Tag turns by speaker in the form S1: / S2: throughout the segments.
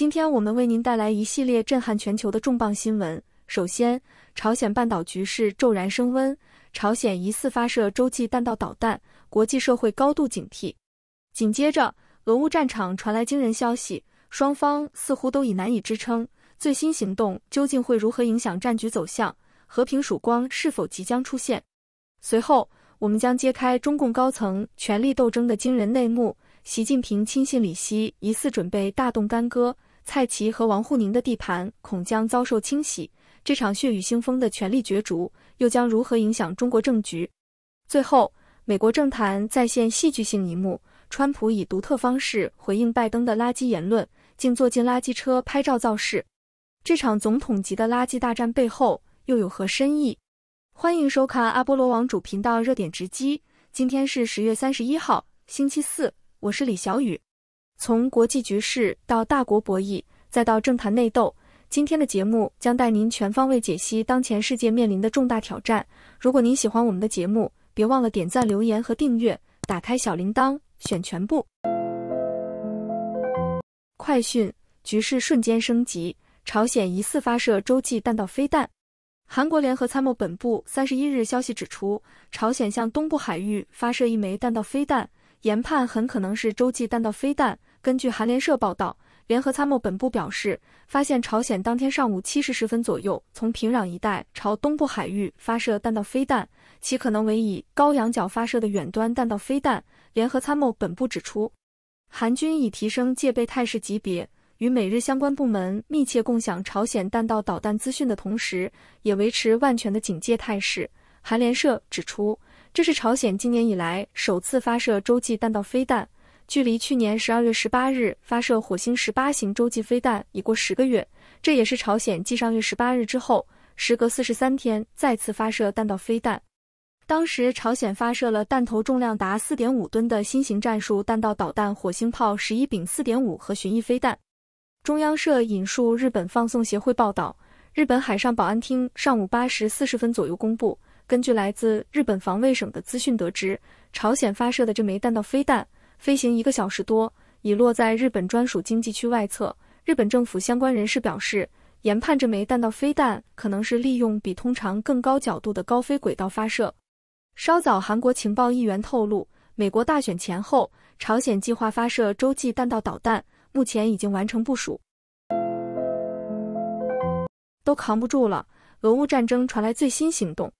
S1: 今天我们为您带来一系列震撼全球的重磅新闻。首先，朝鲜半岛局势骤然升温，朝鲜疑似发射洲际弹道导弹，国际社会高度警惕。紧接着，俄乌战场传来惊人消息，双方似乎都已难以支撑，最新行动究竟会如何影响战局走向？和平曙光是否即将出现？随后，我们将揭开中共高层权力斗争的惊人内幕，习近平亲信李希疑似准备大动干戈。蔡奇和王沪宁的地盘恐将遭受清洗，这场血雨腥风的权力角逐又将如何影响中国政局？最后，美国政坛再现戏剧性一幕，川普以独特方式回应拜登的垃圾言论，竟坐进垃圾车拍照造势。这场总统级的垃圾大战背后又有何深意？欢迎收看阿波罗网主频道热点直击。今天是十月三十一号，星期四，我是李小雨。从国际局势到大国博弈，再到政坛内斗，今天的节目将带您全方位解析当前世界面临的重大挑战。如果您喜欢我们的节目，别忘了点赞、留言和订阅，打开小铃铛，选全部。快讯：局势瞬间升级，朝鲜疑似发射洲际弹道飞弹。韩国联合参谋本部三十一日消息指出，朝鲜向东部海域发射一枚弹道飞弹，研判很可能是洲际弹道飞弹。根据韩联社报道，联合参谋本部表示，发现朝鲜当天上午七时十分左右从平壤一带朝东部海域发射弹道飞弹，其可能为以高仰角发射的远端弹道飞弹。联合参谋本部指出，韩军已提升戒备态势级别，与美日相关部门密切共享朝鲜弹道导弹资讯的同时，也维持万全的警戒态势。韩联社指出，这是朝鲜今年以来首次发射洲际弹道飞弹。距离去年十二月十八日发射火星十八型洲际飞弹已过十个月，这也是朝鲜继上月十八日之后，时隔四十三天再次发射弹道飞弹。当时朝鲜发射了弹头重量达四点五吨的新型战术弹道导弹“火星炮十一丙四点五”和巡弋飞弹。中央社引述日本放送协会报道，日本海上保安厅上午八时四十分左右公布，根据来自日本防卫省的资讯得知，朝鲜发射的这枚弹道飞弹。飞行一个小时多，已落在日本专属经济区外侧。日本政府相关人士表示，研判这枚弹道飞弹可能是利用比通常更高角度的高飞轨道发射。稍早，韩国情报议员透露，美国大选前后，朝鲜计划发射洲际弹道导弹，目前已经完成部署。都扛不住了，俄乌战争传来最新行动。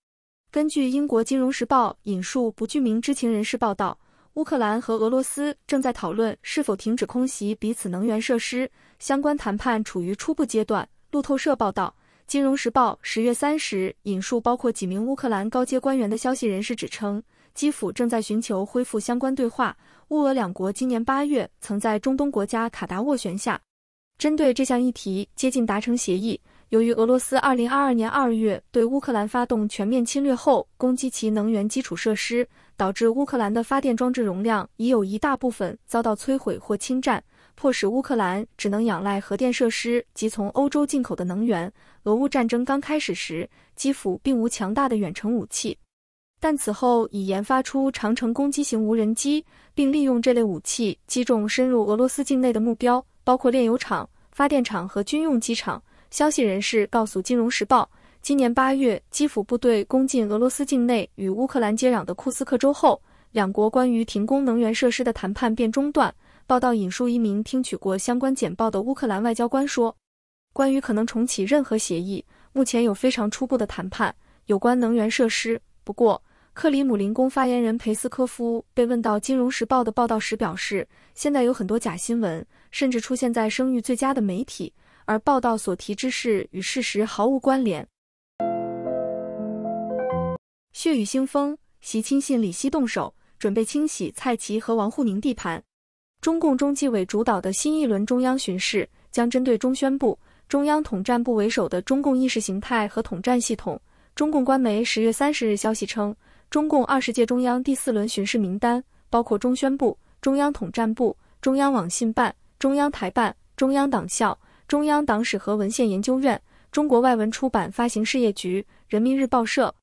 S1: 根据英国《金融时报》引述不具名知情人士报道。乌克兰和俄罗斯正在讨论是否停止空袭彼此能源设施，相关谈判处于初步阶段。路透社报道，金融时报十月三十引述包括几名乌克兰高阶官员的消息人士指称，基辅正在寻求恢复相关对话。乌俄两国今年八月曾在中东国家卡达斡旋下，针对这项议题接近达成协议。由于俄罗斯二零二二年二月对乌克兰发动全面侵略后，攻击其能源基础设施。导致乌克兰的发电装置容量已有一大部分遭到摧毁或侵占，迫使乌克兰只能仰赖核电设施及从欧洲进口的能源。俄乌战争刚开始时，基辅并无强大的远程武器，但此后已研发出长程攻击型无人机，并利用这类武器击中深入俄罗斯境内的目标，包括炼油厂、发电厂和军用机场。消息人士告诉《金融时报》。今年八月，基辅部队攻进俄罗斯境内与乌克兰接壤的库斯克州后，两国关于停工能源设施的谈判便中断。报道引述一名听取过相关简报的乌克兰外交官说：“关于可能重启任何协议，目前有非常初步的谈判有关能源设施。”不过，克里姆林宫发言人裴斯科夫被问到《金融时报》的报道时表示：“现在有很多假新闻，甚至出现在声誉最佳的媒体，而报道所提之事与事实毫无关联。”血雨腥风，习亲信李希动手，准备清洗蔡奇和王沪宁地盘。中共中纪委主导的新一轮中央巡视将针对中宣部、中央统战部为首的中共意识形态和统战系统。中共官媒十月三十日消息称，中共二十届中央第四轮巡视名单包括中宣部、中央统战部、中央网信办、中央台办、中央党校、中央党史和文献研究院、中国外文出版发行事业局、人民日报社。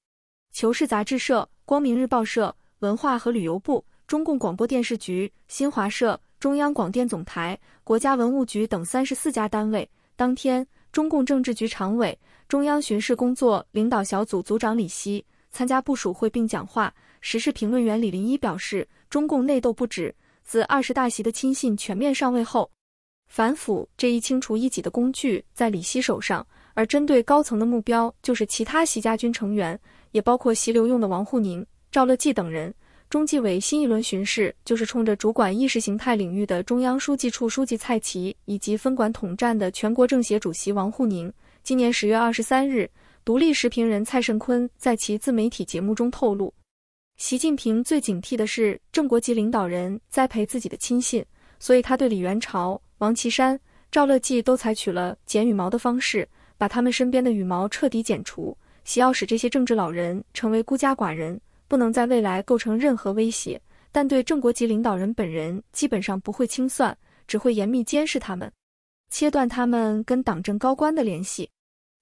S1: 求是杂志社、光明日报社、文化和旅游部、中共广播电视局、新华社、中央广电总台、国家文物局等三十四家单位，当天，中共政治局常委、中央巡视工作领导小组组长李希参加部署会并讲话。时事评论员李林一表示，中共内斗不止，自二十大席的亲信全面上位后，反腐这一清除异己的工具在李希手上。而针对高层的目标，就是其他习家军成员，也包括习留用的王沪宁、赵乐际等人。中纪委新一轮巡视就是冲着主管意识形态领域的中央书记处书记蔡奇，以及分管统战的全国政协主席王沪宁。今年十月二十三日，独立时评人蔡胜坤在其自媒体节目中透露，习近平最警惕的是正国级领导人栽培自己的亲信，所以他对李元朝、王岐山、赵乐际都采取了剪羽毛的方式。把他们身边的羽毛彻底剪除，其要使这些政治老人成为孤家寡人，不能在未来构成任何威胁。但对正国级领导人本人基本上不会清算，只会严密监视他们，切断他们跟党政高官的联系。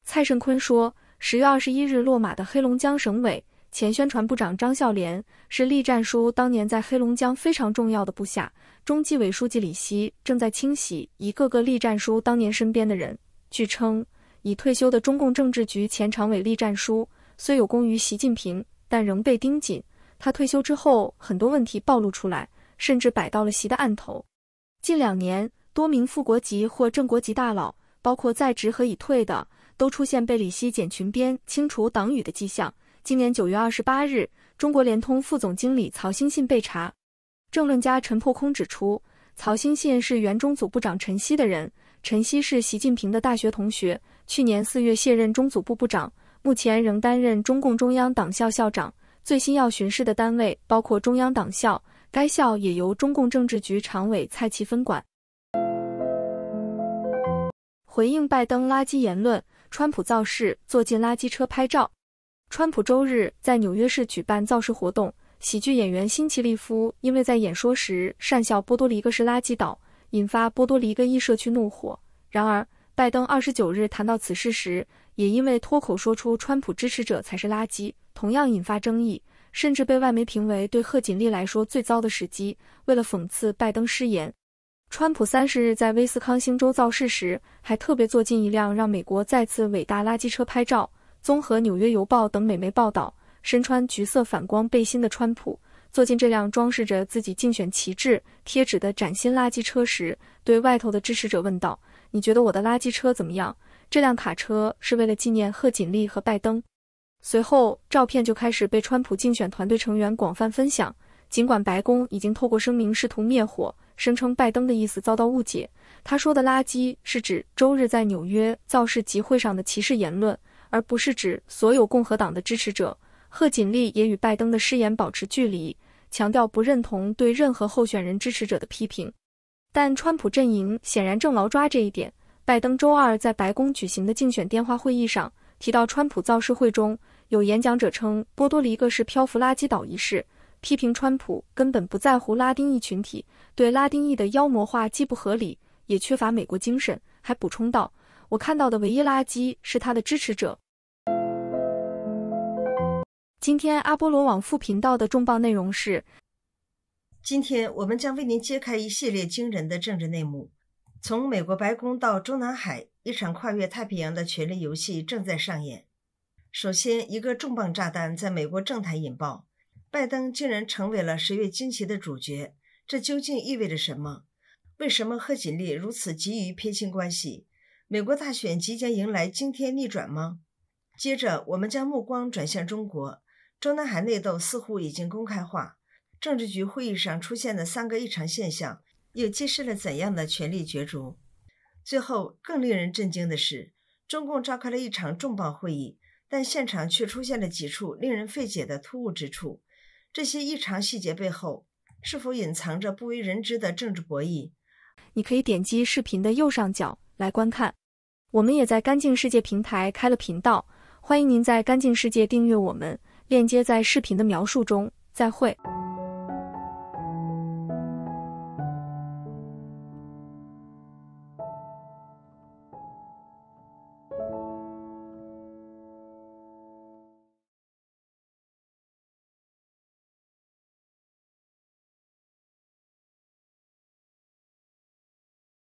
S1: 蔡胜坤说，十月二十一日落马的黑龙江省委前宣传部长张孝廉是栗战书当年在黑龙江非常重要的部下。中纪委书记李希正在清洗一个个栗战书当年身边的人，据称。已退休的中共政治局前常委栗战书虽有功于习近平，但仍被盯紧。他退休之后，很多问题暴露出来，甚至摆到了习的案头。近两年，多名副国级或正国级大佬，包括在职和已退的，都出现被李希剪裙边、清除党羽的迹象。今年九月二十八日，中国联通副总经理曹新信被查。政论家陈破空指出，曹新信是原中组部长陈希的人，陈希是习近平的大学同学。去年四月卸任中组部部长，目前仍担任中共中央党校校长。最新要巡视的单位包括中央党校，该校也由中共政治局常委蔡奇分管。回应拜登垃圾言论，川普造势坐进垃圾车拍照。川普周日在纽约市举办造势活动，喜剧演员辛奇利夫因为在演说时讪笑波多黎各是垃圾岛，引发波多黎各裔社区怒火。然而。拜登二十九日谈到此事时，也因为脱口说出川普支持者才是垃圾，同样引发争议，甚至被外媒评为对贺锦丽来说最糟的时机。为了讽刺拜登失言，川普三十日在威斯康星州造势时，还特别坐进一辆让美国再次伟大垃圾车拍照。综合《纽约邮报》等美媒报道，身穿橘色反光背心的川普坐进这辆装饰着自己竞选旗帜贴纸的崭新垃圾车时，对外头的支持者问道。你觉得我的垃圾车怎么样？这辆卡车是为了纪念贺锦丽和拜登。随后，照片就开始被川普竞选团队成员广泛分享。尽管白宫已经透过声明试图灭火，声称拜登的意思遭到误解，他说的“垃圾”是指周日在纽约造势集会上的歧视言论，而不是指所有共和党的支持者。贺锦丽也与拜登的誓言保持距离，强调不认同对任何候选人支持者的批评。但川普阵营显然正牢抓这一点。拜登周二在白宫举行的竞选电话会议上提到，川普造势会中有演讲者称波多黎各是漂浮垃圾岛一事，批评川普根本不在乎拉丁裔群体，对拉丁裔的妖魔化既不合理，也缺乏美国精神。还补充道：“我看到的唯一垃圾是他的支持者。”今天阿波罗网副频道的重磅内容是。今天，我们将为您揭开一系列惊人的政治内幕，从美国白宫到中南海，一场跨越太平洋的权力游戏正在上演。首先，一个重磅炸弹在美国政坛引爆，拜登竟然成为了十月惊奇的主角，这究竟意味着什么？为什么贺锦丽如此急于撇清关系？美国大选即将迎来惊天逆转吗？接着，我们将目光转向中国，中南海内斗似乎已经公开化。政治局会议上出现的三个异常现象，又揭示了怎样的权力角逐？最后，更令人震惊的是，中共召开了一场重磅会议，但现场却出现了几处令人费解的突兀之处。这些异常细节背后，是否隐藏着不为人知的政治博弈？你可以点击视频的右上角来观看。我们也在干净世界平台开了频道，欢迎您在干净世界订阅我们，链接在视频的描述中。再会。